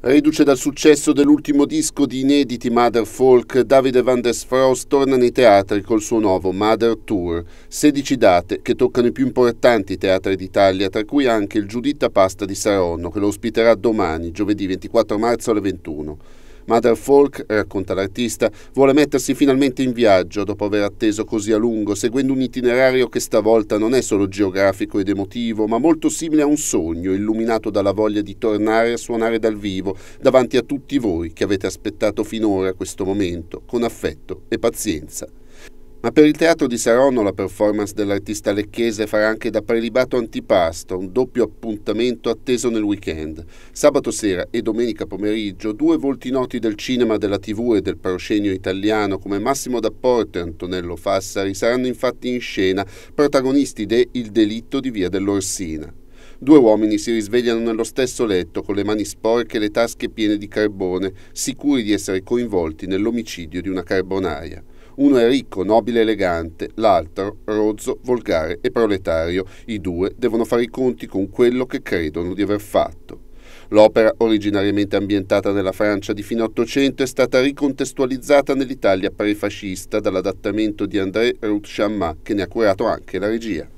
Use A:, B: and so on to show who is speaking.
A: Riduce dal successo dell'ultimo disco di inediti Mother Folk, Davide van der Sfroos torna nei teatri col suo nuovo Mother Tour. 16 date che toccano i più importanti teatri d'Italia, tra cui anche il Giuditta Pasta di Saronno, che lo ospiterà domani, giovedì 24 marzo alle 21. Mother Folk, eh, racconta l'artista, vuole mettersi finalmente in viaggio dopo aver atteso così a lungo, seguendo un itinerario che stavolta non è solo geografico ed emotivo, ma molto simile a un sogno, illuminato dalla voglia di tornare a suonare dal vivo, davanti a tutti voi che avete aspettato finora questo momento, con affetto e pazienza. Ma per il teatro di Saronno la performance dell'artista lecchese farà anche da prelibato antipasto, un doppio appuntamento atteso nel weekend. Sabato sera e domenica pomeriggio due volti noti del cinema, della tv e del proscenio italiano come Massimo D'Apporto e Antonello Fassari saranno infatti in scena protagonisti de Il delitto di Via dell'Orsina. Due uomini si risvegliano nello stesso letto con le mani sporche e le tasche piene di carbone, sicuri di essere coinvolti nell'omicidio di una carbonaia. Uno è ricco, nobile, elegante, l'altro rozzo, volgare e proletario. I due devono fare i conti con quello che credono di aver fatto. L'opera, originariamente ambientata nella Francia di fine Ottocento, è stata ricontestualizzata nell'Italia prefascista dall'adattamento di André Ruth chammat che ne ha curato anche la regia.